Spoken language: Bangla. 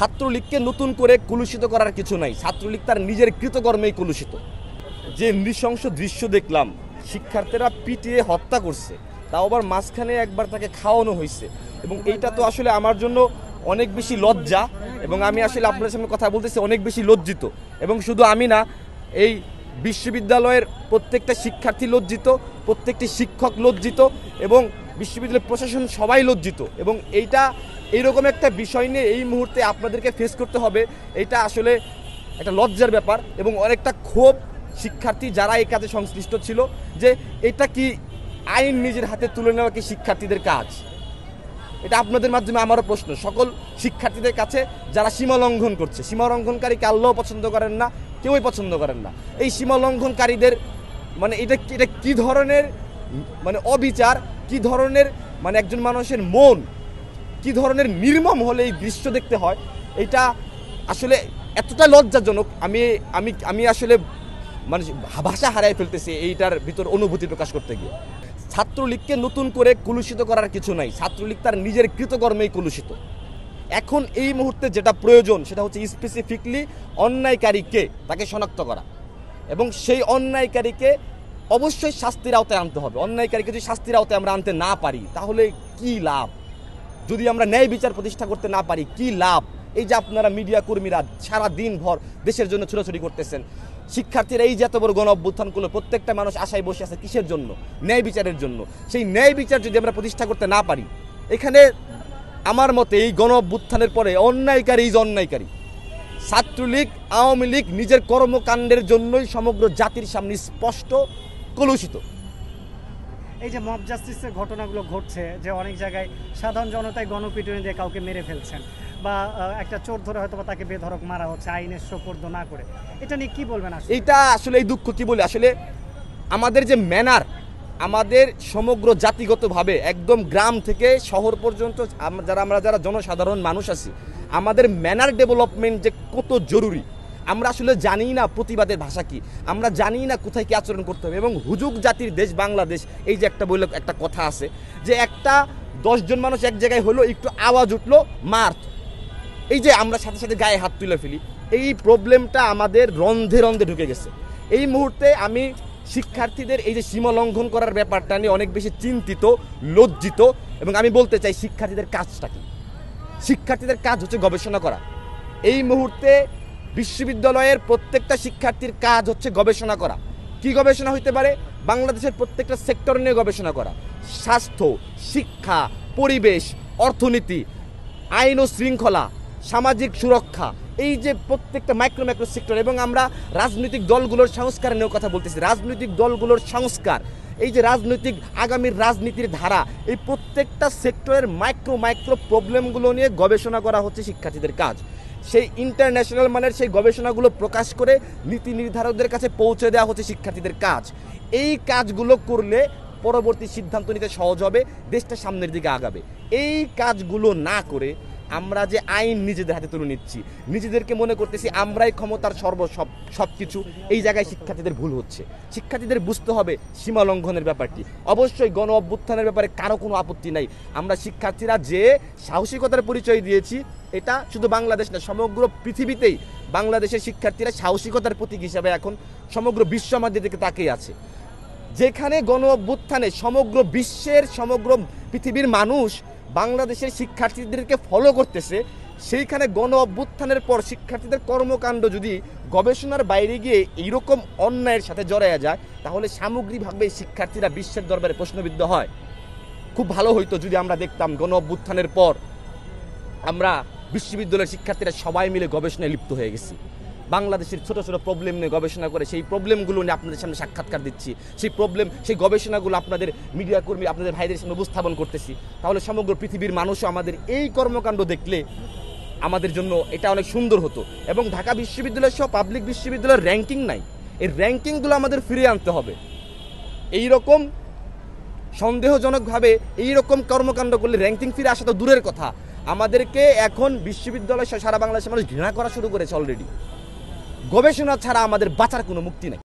ছাত্রলীগকে নতুন করে কলুষিত করার কিছু নাই ছাত্রলীগ তার নিজের কৃতকর্মেই কলুষিত যে নৃশংস দৃশ্য দেখলাম শিক্ষার্থীরা পিটিয়ে হত্যা করছে তাও আবার মাঝখানে একবার তাকে খাওয়ানো হয়েছে এবং এইটা তো আসলে আমার জন্য অনেক বেশি লজ্জা এবং আমি আসলে আপনার সামনে কথা বলতেছি অনেক বেশি লজ্জিত এবং শুধু আমি না এই বিশ্ববিদ্যালয়ের প্রত্যেকটা শিক্ষার্থী লজ্জিত প্রত্যেকটি শিক্ষক লজ্জিত এবং বিশ্ববিদ্যালয়ের প্রশাসন সবাই লজ্জিত এবং এইটা এইরকম একটা বিষয় নিয়ে এই মুহূর্তে আপনাদেরকে ফেস করতে হবে এটা আসলে একটা লজ্জার ব্যাপার এবং অনেকটা ক্ষোভ শিক্ষার্থী যারা এই কাজে সংশ্লিষ্ট ছিল যে এটা কি আইন নিজের হাতে তুলে নেওয়া কি শিক্ষার্থীদের কাজ এটা আপনাদের মাধ্যমে আমারও প্রশ্ন সকল শিক্ষার্থীদের কাছে যারা সীমা লঙ্ঘন করছে সীমা লঙ্ঘনকারীকে আল্লাহ পছন্দ করেন না কেউই পছন্দ করেন না এই সীমা লঙ্ঘনকারীদের মানে এটা এটা কী ধরনের মানে অবিচার কি ধরনের মানে একজন মানুষের মন কি ধরনের নির্মম হলে এই দৃশ্য দেখতে হয় এটা আসলে এতটা লজ্জাজনক আমি আমি আমি আসলে মানে ভাষা হারায় ফেলতেছি এইটার ভিতর অনুভূতি প্রকাশ করতে গিয়ে ছাত্রলীগকে নতুন করে কলুষিত করার কিছু নাই ছাত্রলীগ তার নিজের কৃতকর্মেই কলুষিত এখন এই মুহূর্তে যেটা প্রয়োজন সেটা হচ্ছে স্পেসিফিকলি অন্যায়কারীকে তাকে শনাক্ত করা এবং সেই অন্যায়কারীকে অবশ্যই শাস্তির আওতায় আনতে হবে অন্যায়কারীকে যদি শাস্তির আওতায় আমরা আনতে না পারি তাহলে কি লাভ যদি আমরা ন্যায় বিচার প্রতিষ্ঠা করতে না পারি কি লাভ এই যে আপনারা মিডিয়া কর্মীরা সারা দিন ভর দেশের জন্য ছোটাছুটি করতেছেন শিক্ষার্থীরা এই যে এত বড় গণ অভ্যুত্থানগুলো করলো প্রত্যেকটা মানুষ আশায় বসে আছে কিসের জন্য ন্যায় বিচারের জন্য সেই ন্যায় বিচার যদি আমরা প্রতিষ্ঠা করতে না পারি এখানে আমার মতে এই গণ অভ্যুত্থানের পরে অন্যায়কারী ইজ অন্যায়কারী ছাত্রলীগ আওয়ামী লীগ নিজের কর্মকাণ্ডের জন্যই সমগ্র জাতির সামনে স্পষ্ট কলুষিত এই যে মব জাস্টিসের ঘটনাগুলো ঘটছে যে অনেক জায়গায় সাধারণ জনতায় গণপিটুনি দিয়ে কাউকে মেরে ফেলছেন বা একটা চোর ধরে হয়তো তাকে বেধরক মারা হচ্ছে আইনের সোপর্দ না করে এটা নিয়ে কি বলবেন আসলে এটা আসলে এই দুঃখ কি বলি আসলে আমাদের যে ম্যানার আমাদের সমগ্র জাতিগতভাবে একদম গ্রাম থেকে শহর পর্যন্ত যারা আমরা যারা জনসাধারণ মানুষ আছি আমাদের ম্যানার ডেভেলপমেন্ট যে কত জরুরি আমরা আসলে জানি না প্রতিবাদের ভাষা কি আমরা জানি না কোথায় কি আচরণ করতে হবে এবং হুজুক জাতির দেশ বাংলাদেশ এই যে একটা বললে একটা কথা আছে যে একটা দশজন মানুষ এক জায়গায় হলো একটু আওয়াজ উঠলো মার্চ এই যে আমরা সাথে সাথে গায়ে হাত তুলে ফেলি এই প্রবলেমটা আমাদের রন্ধে রন্ধে ঢুকে গেছে এই মুহূর্তে আমি শিক্ষার্থীদের এই যে সীমা লঙ্ঘন করার ব্যাপারটা নিয়ে অনেক বেশি চিন্তিত লজ্জিত এবং আমি বলতে চাই শিক্ষার্থীদের কাজটা কি শিক্ষার্থীদের কাজ হচ্ছে গবেষণা করা এই মুহূর্তে বিশ্ববিদ্যালয়ের প্রত্যেকটা শিক্ষার্থীর কাজ হচ্ছে গবেষণা করা কি গবেষণা হইতে পারে বাংলাদেশের প্রত্যেকটা সেক্টর নিয়ে গবেষণা করা স্বাস্থ্য শিক্ষা পরিবেশ অর্থনীতি আইন ও শৃঙ্খলা সামাজিক সুরক্ষা এই যে প্রত্যেকটা মাইক্রো মাইক্রো সেক্টর এবং আমরা রাজনৈতিক দলগুলোর সংস্কার নিয়েও কথা বলতেছি রাজনৈতিক দলগুলোর সংস্কার এই যে রাজনৈতিক আগামীর রাজনীতির ধারা এই প্রত্যেকটা সেক্টরের মাইক্রো মাইক্রো প্রবলেমগুলো নিয়ে গবেষণা করা হচ্ছে শিক্ষার্থীদের কাজ সেই ইন্টারন্যাশনাল মানের সেই গবেষণাগুলো প্রকাশ করে নীতি নির্ধারকদের কাছে পৌঁছে দেওয়া হচ্ছে শিক্ষার্থীদের কাজ এই কাজগুলো করলে পরবর্তী সিদ্ধান্ত নিতে সহজ হবে দেশটা সামনের দিকে আগাবে এই কাজগুলো না করে আমরা যে আইন নিজেদের হাতে তুলে নিচ্ছি নিজেদেরকে মনে করতেছি আমরাই ক্ষমতার সর্ব সব সব কিছু এই জায়গায় শিক্ষার্থীদের ভুল হচ্ছে শিক্ষার্থীদের বুঝতে হবে সীমা লঙ্ঘনের ব্যাপারটি অবশ্যই গণ অভ্যুত্থানের ব্যাপারে কারো কোনো আপত্তি নাই আমরা শিক্ষার্থীরা যে সাহসিকতার পরিচয় দিয়েছি এটা শুধু বাংলাদেশ না সমগ্র পৃথিবীতেই বাংলাদেশের শিক্ষার্থীরা সাহসিকতার প্রতীক হিসাবে এখন সমগ্র বিশ্ব আমাদের দিকে তাকিয়ে আছে যেখানে গণ অভ্যুত্থানে সমগ্র বিশ্বের সমগ্র পৃথিবীর মানুষ বাংলাদেশের শিক্ষার্থীদেরকে ফলো করতেছে সেইখানে গণ অভ্যুত্থানের পর শিক্ষার্থীদের কর্মকাণ্ড যদি গবেষণার বাইরে গিয়ে এইরকম অন্যায়ের সাথে জড়াইয়া যায় তাহলে সামগ্রিকভাবে শিক্ষার্থীরা বিশ্বের দরবারে প্রশ্নবিদ্ধ হয় খুব ভালো হইতো যদি আমরা দেখতাম গণ অভ্যুত্থানের পর আমরা বিশ্ববিদ্যালয়ের শিক্ষার্থীরা সবাই মিলে গবেষণায় লিপ্ত হয়ে গেছি বাংলাদেশের ছোটো ছোটো প্রবলেম নিয়ে গবেষণা করে সেই প্রবলেমগুলো নিয়ে আপনাদের সামনে সাক্ষাৎকার দিচ্ছি সেই প্রবলেম সেই গবেষণাগুলো আপনাদের মিডিয়া কর্মী আপনাদের ভাইদের সামনে উপস্থাপন করতেছি তাহলে সমগ্র পৃথিবীর মানুষও আমাদের এই কর্মকাণ্ড দেখলে আমাদের জন্য এটা অনেক সুন্দর হতো এবং ঢাকা বিশ্ববিদ্যালয় সহ পাবলিক বিশ্ববিদ্যালয়ের র্যাঙ্কিং নাই এই র্যাঙ্কিংগুলো আমাদের ফিরে আনতে হবে এই রকম সন্দেহজনকভাবে এই রকম কর্মকাণ্ড করলে র্যাঙ্কিং ফিরে আসা তো দূরের কথা আমাদেরকে এখন বিশ্ববিদ্যালয় সারা বাংলাদেশের মানুষ ঘৃণা করা শুরু করেছে অলরেডি গবেষণা ছাড়া আমাদের বাঁচার কোনো মুক্তি নেই